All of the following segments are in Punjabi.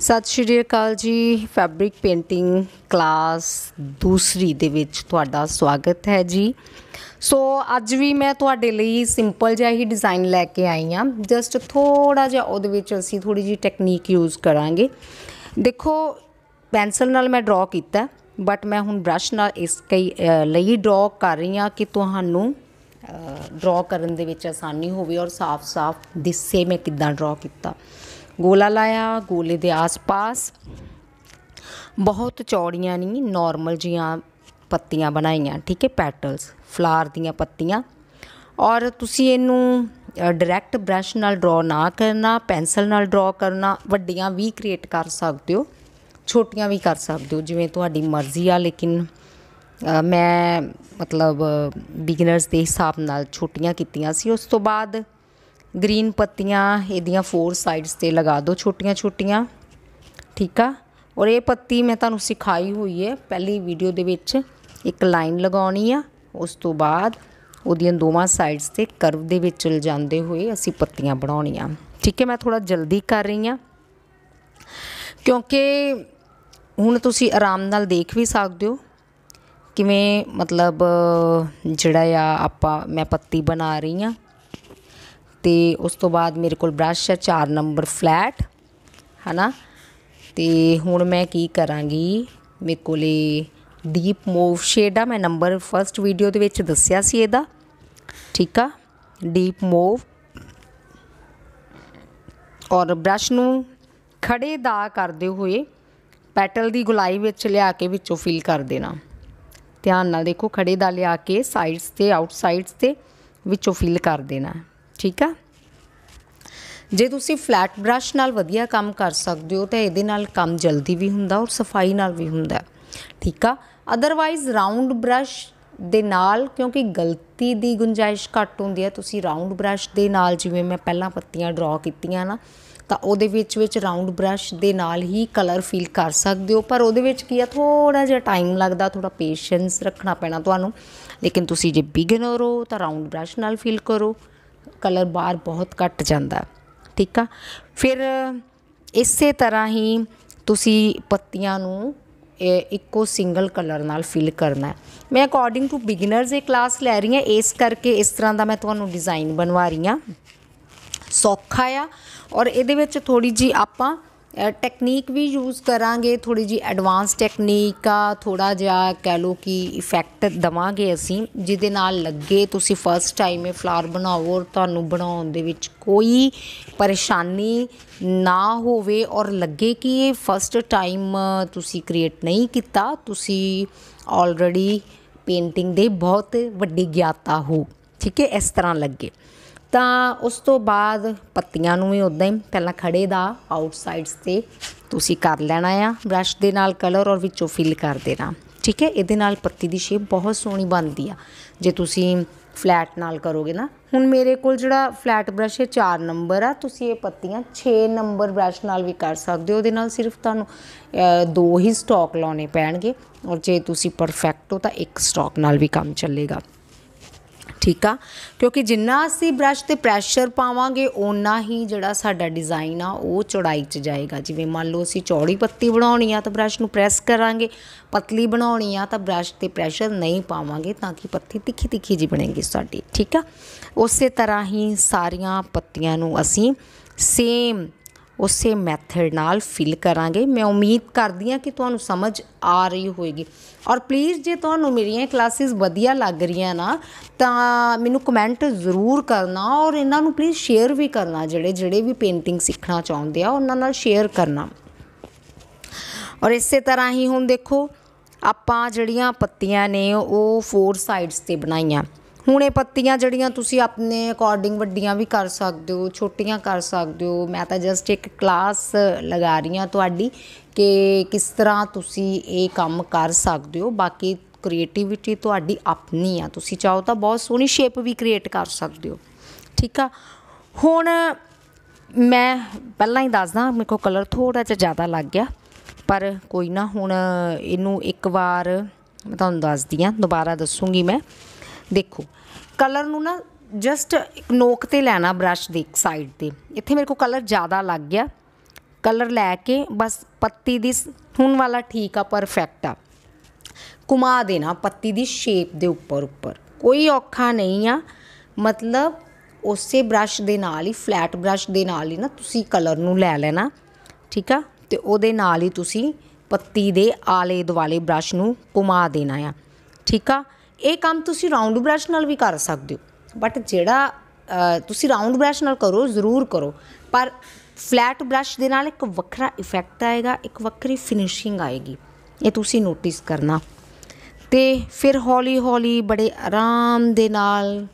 ਸਤਿ ਸ਼੍ਰੀ ਅਕਾਲ ਜੀ ਫੈਬਰਿਕ ਪੇਂਟਿੰਗ ਕਲਾਸ ਦੂਸਰੀ ਦੇ ਵਿੱਚ ਤੁਹਾਡਾ ਸਵਾਗਤ ਹੈ ਜੀ ਸੋ ਅੱਜ ਵੀ ਮੈਂ ਤੁਹਾਡੇ ਲਈ ਸਿੰਪਲ ਜਿਹਾ ਹੀ ਡਿਜ਼ਾਈਨ ਲੈ ਕੇ ਆਈ ਆ ਜਸਟ ਥੋੜਾ ਜਿਹਾ ਉਹਦੇ ਵਿੱਚ ਅਸੀਂ ਥੋੜੀ ਜੀ ਟੈਕਨੀਕ ਯੂਜ਼ ਕਰਾਂਗੇ ਦੇਖੋ ਪੈਨਸਲ ਨਾਲ ਮੈਂ ਡਰਾ ਕੀਤਾ ਬਟ ਮੈਂ ਹੁਣ ਬ੍ਰਸ਼ ਨਾਲ ਇਸ ਕਈ ਲਈ ਡਰਾ ਕਰ ਰਹੀ ਆ ਕਿ ਤੁਹਾਨੂੰ ਡਰਾ ਕਰਨ ਦੇ ਵਿੱਚ ਆਸਾਨੀ ਹੋਵੇ ਔਰ ਸਾਫ਼-ਸਾਫ਼ ਦਿਸੇ ਮੈਂ ਕਿੱਦਾਂ ਡਰਾ ਕੀਤਾ ਗੋਲਾ ਲਾਇਆ ਗੋਲੇ ਦੇ ਆਸ-ਪਾਸ ਬਹੁਤ ਚੌੜੀਆਂ ਨਹੀਂ ਨਾਰਮਲ ਜੀਆਂ ਪੱਤੀਆਂ ਬਣਾਈਆਂ ਠੀਕ ਹੈ ਪੈਟਲਸ ਫਲਾਰ ਦੀਆਂ ਪੱਤੀਆਂ ਔਰ ਤੁਸੀਂ ਇਹਨੂੰ ਡਾਇਰੈਕਟ ਬ੍ਰਸ਼ ਨਾਲ ਡਰਾ ਨਾ ਕਰਨਾ ਪੈਨਸਲ ਨਾਲ ਡਰਾ ਕਰਨਾ ਵੱਡੀਆਂ ਵੀ ਕ੍ਰੀਏਟ ਕਰ ਸਕਦੇ ਹੋ ਛੋਟੀਆਂ ਵੀ ਕਰ ਸਕਦੇ ਹੋ ਜਿਵੇਂ ਤੁਹਾਡੀ ਮਰਜ਼ੀ ਆ ਲੇਕਿਨ ਮੈਂ ਮਤਲਬ ਬਿਗਨਰਸ ਦੇ ਹਿਸਾਬ ਨਾਲ ਛੋਟੀਆਂ ਕੀਤੀਆਂ ਸੀ ਉਸ ਤੋਂ ਬਾਅਦ ਗ੍ਰੀਨ ਪੱਤੀਆਂ ਇਹਦੀਆਂ ਫੋਰ ਸਾਈਡਸ ਤੇ ਲਗਾ ਦਿਓ ਛੋਟੀਆਂ ਛੋਟੀਆਂ ਠੀਕ ਆ ਔਰ ਇਹ ਪੱਤੀ ਮੈਂ ਤੁਹਾਨੂੰ ਸਿਖਾਈ ਹੋਈ ਹੈ ਪਹਿਲੀ ਵੀਡੀਓ ਦੇ ਵਿੱਚ ਇੱਕ ਲਾਈਨ ਲਗਾਉਣੀ ਆ ਉਸ ਤੋਂ ਬਾਅਦ ਉਹਦੀਆਂ ਦੋਵਾਂ ਸਾਈਡਸ ਤੇ ਕਰਵ ਦੇ ਵਿੱਚ ਲਜਾਉਂਦੇ ਹੋਏ ਅਸੀਂ ਪੱਤੀਆਂ ਬਣਾਉਣੀਆਂ ਠੀਕ ਹੈ ਮੈਂ ਥੋੜਾ ਜਲਦੀ ਕਰ ਰਹੀ ਆ ਕਿਉਂਕਿ ਹੁਣ ਤੁਸੀਂ ਆਰਾਮ ਨਾਲ ਦੇਖ ਵੀ ਸਕਦੇ ਹੋ ਕਿਵੇਂ ਮਤਲਬ ਜਿਹੜਾ ਆ ਆਪਾਂ ਮੈਂ ਪੱਤੀ ਬਣਾ ਰਹੀ ਆ ਤੇ ਉਸ ਤੋਂ ਬਾਅਦ ਮੇਰੇ ਕੋਲ ਬ੍ਰਸ਼ ਹੈ 4 ਨੰਬਰ ਫਲੈਟ ਹਨਾ ਤੇ ਹੁਣ ਮੈਂ ਕੀ ਕਰਾਂਗੀ ਮੇਰੇ ਕੋਲੇ ਡੀਪ ਮੂਵ ਸ਼ੇਡ ਆ ਮੈਂ ਨੰਬਰ ਫਰਸਟ ਵੀਡੀਓ ਦੇ ਵਿੱਚ ਦੱਸਿਆ ਸੀ ਇਹਦਾ ਠੀਕ ਆ ਡੀਪ ਮੂਵ ਔਰ ਬ੍ਰਸ਼ ਨੂੰ ਖੜੇ ਦਾ ਕਰਦੇ ਹੋਏ ਪੈਟਲ ਦੀ ਗੁਲਾਈ ਵਿੱਚ ਲਿਆ ਕੇ ਵਿੱਚੋਂ ਫਿਲ ਕਰ ਦੇਣਾ ਧਿਆਨ ਨਾਲ ਦੇਖੋ ਖੜੇ ਦਾ ਲਿਆ ਕੇ ਸਾਈਡਸ ਤੇ ਆਊਟਸਾਈਡਸ ਤੇ ਵਿੱਚੋਂ ਫਿਲ ਕਰ ਦੇਣਾ ਠੀਕ ਆ ਜੇ ਤੁਸੀਂ ਫਲੈਟ ਬ੍ਰਸ਼ ਨਾਲ ਵਧੀਆ ਕੰਮ ਕਰ ਸਕਦੇ ਹੋ ਤਾਂ ਇਹਦੇ ਨਾਲ ਕੰਮ ਜਲਦੀ ਵੀ ਹੁੰਦਾ ਔਰ ਸਫਾਈ ਨਾਲ ਵੀ ਹੁੰਦਾ ਠੀਕ ਆ ਅਦਰਵਾਈਜ਼ ਰਾਉਂਡ ਬ੍ਰਸ਼ ਦੇ ਨਾਲ ਕਿਉਂਕਿ ਗਲਤੀ ਦੀ ਗੁੰਜਾਇਸ਼ ਘੱਟ ਹੁੰਦੀ ਹੈ ਤੁਸੀਂ ਰਾਉਂਡ ਬ੍ਰਸ਼ ਦੇ ਨਾਲ ਜਿਵੇਂ ਮੈਂ ਪਹਿਲਾਂ ਪੱਤੀਆਂ ਡਰਾ ਕੀਤੀਆਂ ਨਾ ਤਾਂ ਉਹਦੇ ਵਿੱਚ ਵਿੱਚ ਰਾਉਂਡ ਬ੍ਰਸ਼ ਦੇ ਨਾਲ ਹੀ ਕਲਰ ਫੀਲ ਕਰ ਸਕਦੇ ਹੋ ਪਰ ਉਹਦੇ ਵਿੱਚ ਕੀ ਆ ਥੋੜਾ ਜਿਹਾ ਟਾਈਮ ਲੱਗਦਾ ਥੋੜਾ ਪੇਸ਼ੈਂਸ ਰੱਖਣਾ ਪੈਣਾ ਤੁਹਾਨੂੰ ਲੇਕਿਨ ਤੁਸੀਂ ਜੇ ਬਿਗਨਰ ਹੋ ਤਾਂ ਰਾਉਂਡ ਬ੍ਰਸ਼ ਨਾਲ ਫੀਲ ਕਰੋ ਕਲਰ ਬਾਹਰ ਬਹੁਤ ਘੱਟ ਜਾਂਦਾ ਠੀਕ ਆ ਫਿਰ ਇਸੇ ਤਰ੍ਹਾਂ ਹੀ ਤੁਸੀਂ ਪੱਤੀਆਂ ਨੂੰ ਇੱਕੋ ਸਿੰਗਲ ਕਲਰ ਨਾਲ ਫਿਲ ਕਰਨਾ ਹੈ ਮੈਂ ਅਕੋਰਡਿੰਗ ਟੂ ਬਿਗਨਰਸ ਇਹ ਕਲਾਸ ਲੈ ਰਹੀ ਹਾਂ ਇਸ ਕਰਕੇ ਇਸ ਤਰ੍ਹਾਂ ਦਾ ਮੈਂ ਤੁਹਾਨੂੰ ਡਿਜ਼ਾਈਨ ਬਣਵਾ ਰਹੀ ਹਾਂ ਸੌਖਾ ਆ ਔਰ ਇਹਦੇ ਵਿੱਚ ਥੋੜੀ ਜੀ ਆਪਾਂ ਟੈਕਨੀਕ ਵੀ ਯੂਜ਼ ਕਰਾਂਗੇ ਥੋੜੀ ਜੀ ਐਡਵਾਂਸ ਟੈਕਨੀਕ ਆ ਥੋੜਾ ਜਿਹਾ ਕਹਿ ਲੋ ਕਿ ਇਫੈਕਟ ਦਵਾਂਗੇ ਅਸੀਂ ਜਿਹਦੇ ਨਾਲ ਲੱਗੇ ਤੁਸੀਂ ਫਸਟ ਟਾਈਮ ਇਹ ਫਲਾਰ ਬਣਾਓ ਔਰ ਤੁਹਾਨੂੰ ਬਣਾਉਣ ਦੇ ਵਿੱਚ ਕੋਈ ਪਰੇਸ਼ਾਨੀ ਨਾ ਹੋਵੇ ਔਰ ਲੱਗੇ ਕਿ ਇਹ ਫਸਟ ਟਾਈਮ ਤੁਸੀਂ ਕ੍ਰੀਏਟ ਨਹੀਂ ਕੀਤਾ ਤੁਸੀਂ ਆਲਰੇਡੀ ਪੇਂਟਿੰਗ ਦੇ ਬਹੁਤ ਵੱਡੇ ਗਿਆਤਾ ਹੋ ਠੀਕ ਹੈ ਇਸ ਤਰ੍ਹਾਂ ਲੱਗੇ ਤਾਂ ਉਸ ਤੋਂ ਬਾਅਦ ਪੱਤੀਆਂ ਨੂੰ ਵੀ ਉਦਾਂ ਹੀ ਪਹਿਲਾਂ ਖੜੇ ਦਾ ਆਊਟਸਾਈਡਸ ਤੇ ਤੁਸੀਂ ਕਰ ਲੈਣਾ ਆ ਬ੍ਰਸ਼ ਦੇ ਨਾਲ ਕਲਰ ਔਰ ਵਿੱਚੋਂ ਫਿਲ ਕਰ ਦੇਣਾ ਠੀਕ ਹੈ ਇਹਦੇ ਨਾਲ ਪੱਤੀ ਦੀ ਸ਼ੇਪ ਬਹੁਤ ਸੋਹਣੀ ਬਣਦੀ ਆ ਜੇ ਤੁਸੀਂ ਫਲੈਟ ਨਾਲ ਕਰੋਗੇ ਨਾ ਹੁਣ ਮੇਰੇ ਕੋਲ ਜਿਹੜਾ ਫਲੈਟ ਬ੍ਰਸ਼ ਹੈ 4 ਨੰਬਰ ਆ ਤੁਸੀਂ ਇਹ ਪੱਤੀਆਂ 6 ਨੰਬਰ ਬ੍ਰਸ਼ ਨਾਲ ਵੀ ਕਰ ਸਕਦੇ ਹੋ ਉਹਦੇ ਨਾਲ ਸਿਰਫ ਤੁਹਾਨੂੰ ਦੋ ਹੀ ਸਟਾਕ ਲਾਉਣੇ ਪੈਣਗੇ ਔਰ ਜੇ ਤੁਸੀਂ ਪਰਫੈਕਟ ਹੋ ਤਾਂ ਇੱਕ ਸਟਾਕ ਨਾਲ ਵੀ ਕੰਮ ਚੱਲੇਗਾ ਠੀਕ ਆ ਕਿਉਂਕਿ ਜਿੰਨਾ ਅਸੀਂ ਬ੍ਰਸ਼ ਤੇ ਪ੍ਰੈਸ਼ਰ ਪਾਵਾਂਗੇ ਓਨਾ ਹੀ ਜਿਹੜਾ ਸਾਡਾ ਡਿਜ਼ਾਈਨ ਆ ਉਹ ਚੌੜਾਈ 'ਚ ਜਾਏਗਾ ਜਿਵੇਂ ਮੰਨ ਲਓ ਅਸੀਂ ਚੌੜੀ ਪੱਤੀ ਬਣਾਉਣੀ ਆ ਤਾਂ ਬ੍ਰਸ਼ ਨੂੰ ਪ੍ਰੈਸ ਕਰਾਂਗੇ ਪਤਲੀ ਬਣਾਉਣੀ ਆ ਤਾਂ ਬ੍ਰਸ਼ ਤੇ ਪ੍ਰੈਸ਼ਰ ਨਹੀਂ ਪਾਵਾਂਗੇ ਤਾਂ ਕਿ ਪੱਤੀ ਤਿੱਖੀ ਤਿੱਖੀ ਜੀ ਬਣੇਗੀ ਸਾਡੀ ਠੀਕ ਆ ਉਸੇ ਤਰ੍ਹਾਂ ਹੀ ਸਾਰੀਆਂ ਪੱਤੀਆਂ ਨੂੰ ਅਸੀਂ ਸੇਮ ਉਸੇ ਮੈਥਡ ਨਾਲ ਫਿਲ ਕਰਾਂਗੇ ਮੈਂ ਉਮੀਦ ਕਰਦੀ ਹਾਂ ਕਿ ਤੁਹਾਨੂੰ ਸਮਝ ਆ ਰਹੀ ਹੋਵੇਗੀ ਔਰ ਪਲੀਜ਼ ਜੇ ਤੁਹਾਨੂੰ ਮੇਰੀਆਂ ਕਲਾਸਿਸ ਵਧੀਆ ਲੱਗ ਰਹੀਆਂ ਨਾ ਤਾਂ ਮੈਨੂੰ ਕਮੈਂਟ ਜ਼ਰੂਰ ਕਰਨਾ ਔਰ ਇਹਨਾਂ ਨੂੰ ਪਲੀਜ਼ ਸ਼ੇਅਰ ਵੀ ਕਰਨਾ ਜਿਹੜੇ ਜਿਹੜੇ ਵੀ ਪੇਂਟਿੰਗ ਸਿੱਖਣਾ ਚਾਹੁੰਦੇ ਆ ਉਹਨਾਂ ਨਾਲ ਸ਼ੇਅਰ ਕਰਨਾ ਔਰ ਇਸੇ ਤਰ੍ਹਾਂ ਹੀ ਹੁਣ ਦੇਖੋ ਆਪਾਂ ਜਿਹੜੀਆਂ ਪੱਤੀਆਂ ਨੇ ਉਹ ਫੋਰ ਸਾਈਡਸ ਤੇ ਬਣਾਈਆਂ ਹੁਣ ਇਹ ਪੱਤੀਆਂ ਜਿਹੜੀਆਂ ਤੁਸੀਂ ਆਪਣੇ ਅਕੋਰਡਿੰਗ ਵੱਡੀਆਂ ਵੀ ਕਰ ਸਕਦੇ ਹੋ ਛੋਟੀਆਂ ਕਰ ਸਕਦੇ ਹੋ ਮੈਂ ਤਾਂ ਜਸਟ ਇੱਕ ਕਲਾਸ ਲਗਾ ਰਹੀ ਹਾਂ ਤੁਹਾਡੀ ਕਿ ਕਿਸ ਤਰ੍ਹਾਂ ਤੁਸੀਂ ਇਹ ਕੰਮ ਕਰ ਸਕਦੇ ਹੋ ਬਾਕੀ ਕ੍ਰੀਏਟੀਵਿਟੀ ਤੁਹਾਡੀ ਆਪਣੀ ਆ ਤੁਸੀਂ ਚਾਹੋ ਤਾਂ ਬਹੁਤ ਸੋਹਣੀ ਸ਼ੇਪ ਵੀ ਕ੍ਰੀਏਟ ਕਰ ਸਕਦੇ ਹੋ ਠੀਕ ਆ ਹੁਣ ਮੈਂ ਪਹਿਲਾਂ ਹੀ ਦੱਸਦਾ ਮੇਰੇ ਕੋ ਕਲਰ ਥੋੜਾ ਜਿਹਾ ਜ਼ਿਆਦਾ ਲੱਗ ਗਿਆ ਪਰ ਕੋਈ ਨਾ ਹੁਣ ਇਹਨੂੰ ਇੱਕ ਵਾਰ ਮੈਂ ਤੁਹਾਨੂੰ ਦੱਸਦੀ ਆ ਦੁਬਾਰਾ ਦੱਸੂਗੀ ਮੈਂ ਦੇਖੋ ਕਲਰ ਨੂੰ ਨਾ ਜਸਟ ਇੱਕ ਨੋਕ ਤੇ ਲੈਣਾ ਬ੍ਰਸ਼ ਦੀ ਸਾਈਡ ਤੇ ਇੱਥੇ ਮੇਰੇ ਕੋਲ ਕਲਰ ਜ਼ਿਆਦਾ ਲੱਗ ਗਿਆ ਕਲਰ ਲੈ ਕੇ ਬਸ ਪੱਤੀ ਦੀ ਹੁਣ ਵਾਲਾ ਠੀਕ ਆ ਪਰਫੈਕਟ ਆ ਕੁਮਾ ਦੇਣਾ ਪੱਤੀ ਦੀ ਸ਼ੇਪ ਦੇ ਉੱਪਰ ਉੱਪਰ ਕੋਈ ਔਖਾ ਨਹੀਂ ਆ ਮਤਲਬ ਉਸੇ ਬ੍ਰਸ਼ ਦੇ ਨਾਲ ਹੀ ਫਲੈਟ ਬ੍ਰਸ਼ ਦੇ ਨਾਲ ਹੀ ਨਾ ਤੁਸੀਂ ਕਲਰ ਨੂੰ ਲੈ ਲੈਣਾ ਠੀਕ ਆ ਤੇ ਉਹਦੇ ਨਾਲ ਹੀ ਤੁਸੀਂ ਪੱਤੀ ਦੇ ਆਲੇ ਦੁਆਲੇ ਬ੍ਰਸ਼ ਨੂੰ ਕੁਮਾ ਦੇਣਾ ਆ ਠੀਕ ਆ ਇਹ ਕੰਮ ਤੁਸੀਂ ਰਾਉਂਡ ਬ੍ਰਸ਼ ਨਾਲ ਵੀ ਕਰ ਸਕਦੇ ਹੋ ਬਟ ਜਿਹੜਾ ਤੁਸੀਂ ਰਾਉਂਡ ਬ੍ਰਸ਼ ਨਾਲ ਕਰੋ ਜ਼ਰੂਰ ਕਰੋ ਪਰ ਫਲੈਟ ਬ੍ਰਸ਼ ਦੇ ਨਾਲ ਇੱਕ ਵੱਖਰਾ ਇਫੈਕਟ ਆਏਗਾ ਇੱਕ ਵੱਖਰੀ ਫਿਨਿਸ਼ਿੰਗ ਆਏਗੀ ਇਹ ਤੁਸੀਂ ਨੋਟਿਸ ਕਰਨਾ ਤੇ ਫਿਰ ਹੌਲੀ ਹੌਲੀ ਬੜੇ ਆਰਾਮ ਦੇ ਨਾਲ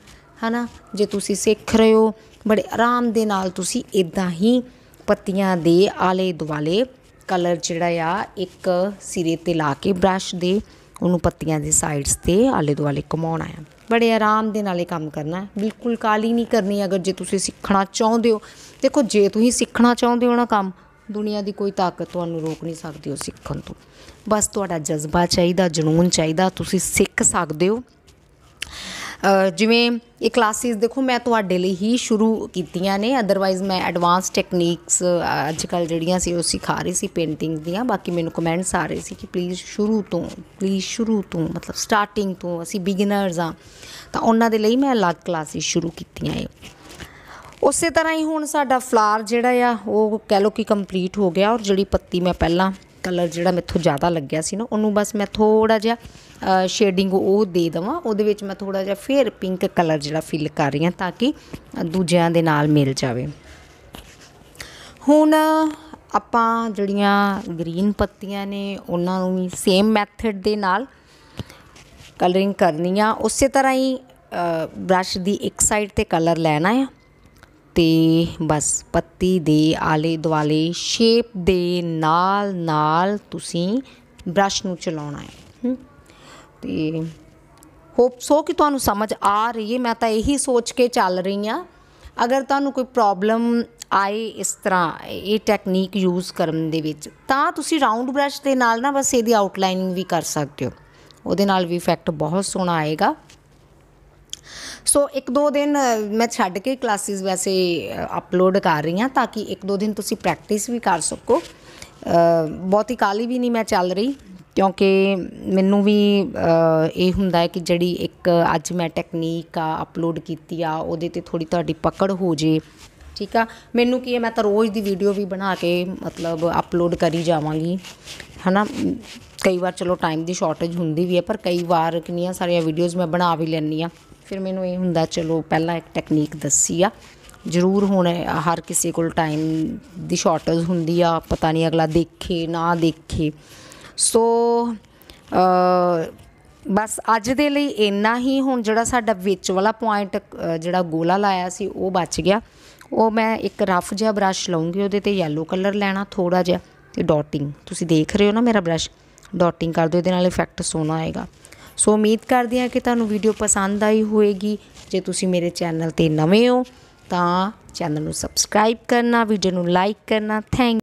ਹਨਾ ਜੇ ਤੁਸੀਂ ਸਿੱਖ ਰਹੇ ਹੋ ਬੜੇ ਆਰਾਮ ਦੇ ਨਾਲ ਤੁਸੀਂ ਇਦਾਂ ਹੀ ਪੱਤੀਆਂ ਦੇ ਆਲੇ ਦੁਆਲੇ ਕਲਰ ਜਿਹੜਾ ਆ ਇੱਕ ਸਿਰੇ ਤੇ ਲਾ ਕੇ ਬ੍ਰਸ਼ ਦੇ ਉਹਨੂੰ ਪੱਤੀਆਂ ਦੇ ਸਾਈਡਸ ਤੇ ਆਲੇ ਦੁਆਲੇ ਘਮਾਉਣਾ ਹੈ ਬੜੇ ਆਰਾਮ ਦੇ ਨਾਲ ਇਹ ਕੰਮ ਕਰਨਾ ਬਿਲਕੁਲ ਕਾਲੀ ਨਹੀਂ ਕਰਨੀ ਅਗਰ ਜੇ ਤੁਸੀਂ ਸਿੱਖਣਾ ਚਾਹੁੰਦੇ ਹੋ ਦੇਖੋ ਜੇ ਤੁਸੀਂ ਸਿੱਖਣਾ ਚਾਹੁੰਦੇ ਹੋ ਨਾ ਕੰਮ ਦੁਨੀਆ ਦੀ ਕੋਈ ਤਾਕਤ ਤੁਹਾਨੂੰ ਰੋਕ ਨਹੀਂ ਸਕਦੀ ਉਹ ਸਿੱਖਣ ਤੋਂ ਬਸ ਤੁਹਾਡਾ ਜਜ਼ਬਾ ਚਾਹੀਦਾ ਜਨੂਨ ਚਾਹੀਦਾ ਤੁਸੀਂ ਸਿੱਖ ਸਕਦੇ ਹੋ ਜਿਵੇਂ ਇਹ ਕਲਾਸਿਸ ਦੇਖੋ ਮੈਂ ਤੁਹਾਡੇ ਲਈ ਹੀ ਸ਼ੁਰੂ ਕੀਤੀਆਂ ਨੇ ਅਦਰਵਾਈਜ਼ ਮੈਂ ਐਡਵਾਂਸ ਟੈਕਨੀਕਸ ਅੱਜ ਕੱਲ ਜਿਹੜੀਆਂ ਸੀ ਉਹ ਸਿਖਾ ਰਹੀ ਸੀ ਪੇਂਟਿੰਗ ਦੀਆਂ ਬਾਕੀ ਮੈਨੂੰ ਕਮੈਂਟਸ ਆ ਰਹੇ ਸੀ ਕਿ ਪਲੀਜ਼ ਸ਼ੁਰੂ ਤੋਂ ਪਲੀਜ਼ ਸ਼ੁਰੂ ਤੋਂ ਮਤਲਬ ਸਟਾਰਟਿੰਗ ਤੋਂ ਅਸੀਂ ਬਿਗਿਨਰਸ ਆ ਤਾਂ ਉਹਨਾਂ ਦੇ ਲਈ ਮੈਂ ਅਲੱਗ ਕਲਾਸਿਸ ਸ਼ੁਰੂ ਕੀਤੀਆਂ ਏ ਉਸੇ ਤਰ੍ਹਾਂ ਹੀ ਹੁਣ ਸਾਡਾ ਫਲਾਰ ਜਿਹੜਾ ਆ ਉਹ ਕਹਿ ਲੋ ਕਿ ਕੰਪਲੀਟ ਹੋ ਗਿਆ ਔਰ ਜਿਹੜੀ ਪੱਤੀ ਮੈਂ ਪਹਿਲਾਂ ਕਲਰ ਜਿਹੜਾ ਮੈਥੋਂ ਜ਼ਿਆਦਾ ਲੱਗਿਆ ਸੀ ਨਾ ਉਹਨੂੰ ਬਸ ਮੈਂ ਥੋੜਾ ਜਿਹਾ ਸ਼ੇਡਿੰਗ ਉਹ ਦੇ ਦਵਾਂ ਉਹਦੇ ਵਿੱਚ ਮੈਂ ਥੋੜਾ ਜਿਹਾ ਫੇਰ ਪਿੰਕ ਕਲਰ ਜਿਹੜਾ ਫਿਲ ਕਰ ਰਹੀ ਹਾਂ ਤਾਂ ਕਿ ਦੂਜਿਆਂ ਦੇ ਨਾਲ ਮਿਲ ਜਾਵੇ ਹੁਣ ਆਪਾਂ ਜਿਹੜੀਆਂ ਗ੍ਰੀਨ ਪੱਤੀਆਂ ਨੇ ਉਹਨਾਂ ਨੂੰ ਵੀ ਸੇਮ ਮੈਥਡ ਦੇ ਨਾਲ ਕਲਰਿੰਗ ਕਰਨੀ ਆ ਉਸੇ ਤਰ੍ਹਾਂ ਹੀ ਬ੍ਰਸ਼ ਦੀ ਇੱਕ ਸਾਈਡ ਤੇ ਕਲਰ ਲੈਣਾ ਆ ਤੇ ਬਸ ਪੱਤੀ ਦੇ ਆਲੇ ਦੁਆਲੇ ਸ਼ੇਪ ਦੇ ਨਾਲ ਨਾਲ ਤੁਸੀਂ ਬ੍ਰਸ਼ ਨੂੰ ਚਲਾਉਣਾ ਹੈ ਤੇ ਹੋਪ ਸੋ ਕਿ ਤੁਹਾਨੂੰ ਸਮਝ ਆ ਰਹੀ ਹੈ ਮੈਂ ਤਾਂ ਇਹੀ ਸੋਚ ਕੇ ਚੱਲ ਰਹੀ ਆ ਅਗਰ ਤੁਹਾਨੂੰ ਕੋਈ ਪ੍ਰੋਬਲਮ ਆਏ ਇਸ ਤਰ੍ਹਾਂ ਇਹ ਟੈਕਨੀਕ ਯੂਜ਼ ਕਰਨ ਦੇ ਵਿੱਚ ਤਾਂ ਤੁਸੀਂ ਰਾਉਂਡ ਬ੍ਰਸ਼ ਦੇ ਨਾਲ ਨਾ ਬਸ ਇਹਦੀ ਆਊਟਲਾਈਨਿੰਗ ਵੀ ਕਰ ਸਕਦੇ ਹੋ ਉਹਦੇ ਨਾਲ ਵੀ ਇਫੈਕਟ ਬਹੁਤ ਸੋਹਣਾ ਆਏਗਾ ਸੋ ਇੱਕ ਦੋ ਦਿਨ ਮੈਂ ਛੱਡ ਕੇ ਕਲਾਸਿਸ ਵੈਸੇ ਅਪਲੋਡ ਕਰ ਰਹੀ ਆ ਤਾਂ ਕਿ ਇੱਕ ਦੋ ਦਿਨ ਤੁਸੀਂ ਪ੍ਰੈਕਟਿਸ ਵੀ ਕਰ ਸਕੋ ਬਹੁਤੀ ਕਾਲੀ ਵੀ ਨਹੀਂ ਮੈਂ ਚੱਲ ਰਹੀ ਕਿਉਂਕਿ ਮੈਨੂੰ ਵੀ ਇਹ ਹੁੰਦਾ ਹੈ ਕਿ ਜਿਹੜੀ ਇੱਕ ਅੱਜ ਮੈਂ ਟੈਕਨੀਕ ਆ ਅਪਲੋਡ ਕੀਤੀ ਆ ਉਹਦੇ 'ਤੇ ਥੋੜੀ ਤੁਹਾਡੀ ਪਕੜ ਹੋ ਜੇ ਠੀਕ ਆ ਮੈਨੂੰ ਕੀ ਹੈ ਮੈਂ ਤਾਂ ਰੋਜ਼ ਦੀ ਵੀਡੀਓ ਵੀ ਬਣਾ ਕੇ ਮਤਲਬ ਅਪਲੋਡ ਕਰੀ ਜਾਵਾਂਗੀ ਹਨਾ ਕਈ ਵਾਰ ਚਲੋ ਟਾਈਮ ਦੀ ਸ਼ਾਰਟੇਜ ਹੁੰਦੀ ਵੀ ਹੈ ਪਰ ਕਈ ਵਾਰ ਕਿੰਨੀਆਂ ਸਾਰੀਆਂ ਵੀਡੀਓਜ਼ ਮੈਂ ਬਣਾ ਵੀ ਲੈਣੀ ਆ ਫਿਰ ਮੈਨੂੰ ਇਹ ਹੁੰਦਾ ਚਲੋ ਪਹਿਲਾਂ ਇੱਕ ਟੈਕਨੀਕ ਦੱਸੀ ਆ ਜ਼ਰੂਰ ਹੁਣ ਹਰ ਕਿਸੇ ਕੋਲ ਟਾਈਮ ਦੀ ਸ਼ਾਰਟੇਜ ਹੁੰਦੀ ਆ ਪਤਾ ਨਹੀਂ ਅਗਲਾ ਦੇਖੇ ਨਾ ਦੇਖੇ ਸੋ ਬਸ ਅੱਜ ਦੇ ਲਈ ਇੰਨਾ ਹੀ ਹੁਣ ਜਿਹੜਾ ਸਾਡਾ ਵਿੱਚ ਵਾਲਾ ਪੁਆਇੰਟ ਜਿਹੜਾ ਗੋਲਾ ਲਾਇਆ ਸੀ ਉਹ ਬਚ ਗਿਆ ਉਹ ਮੈਂ ਇੱਕ ਰਫ ਜਿਹਾ ਬ੍ਰਸ਼ ਲਵਾਂਗੀ ਉਹਦੇ ਤੇ yellow ਕਲਰ ਲੈਣਾ ਥੋੜਾ ਜਿਹਾ ਤੇ ਡਾਟਿੰਗ ਤੁਸੀਂ ਦੇਖ ਰਹੇ ਹੋ ਨਾ ਮੇਰਾ ਬ੍ਰਸ਼ ਡਾਟਿੰਗ ਕਰ ਦਿਓ ਇਹਦੇ ਨਾਲ ਇਫੈਕਟ ਸੋਹਣਾ ਆਏਗਾ ਸੋ ਉਮੀਦ ਕਰਦੀ ਹਾਂ ਕਿ ਤੁਹਾਨੂੰ ਵੀਡੀਓ ਪਸੰਦ ਆਈ ਹੋਵੇਗੀ ਜੇ ਤੁਸੀਂ ਮੇਰੇ ਚੈਨਲ ਤੇ ਨਵੇਂ ਹੋ ਤਾਂ ਚੈਨਲ ਨੂੰ ਸਬਸਕ੍ਰਾਈਬ ਕਰਨਾ ਵੀਡੀਓ ਨੂੰ ਲਾਈਕ ਕਰਨਾ ਥੈਂਕ